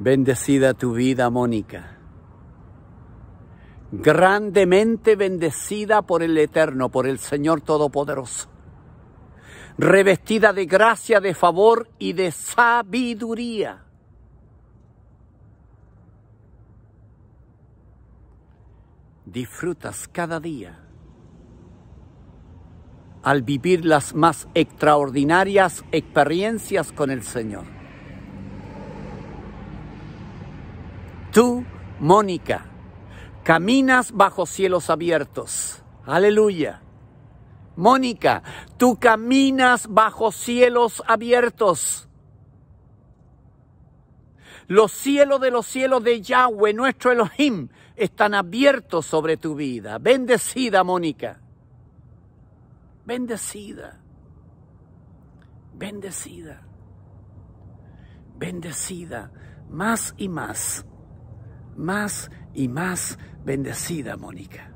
Bendecida tu vida, Mónica. Grandemente bendecida por el Eterno, por el Señor Todopoderoso. Revestida de gracia, de favor y de sabiduría. Disfrutas cada día al vivir las más extraordinarias experiencias con el Señor. Tú, Mónica, caminas bajo cielos abiertos. Aleluya. Mónica, tú caminas bajo cielos abiertos. Los cielos de los cielos de Yahweh, nuestro Elohim, están abiertos sobre tu vida. Bendecida, Mónica. Bendecida. Bendecida. Bendecida. Más y más más y más bendecida, Mónica.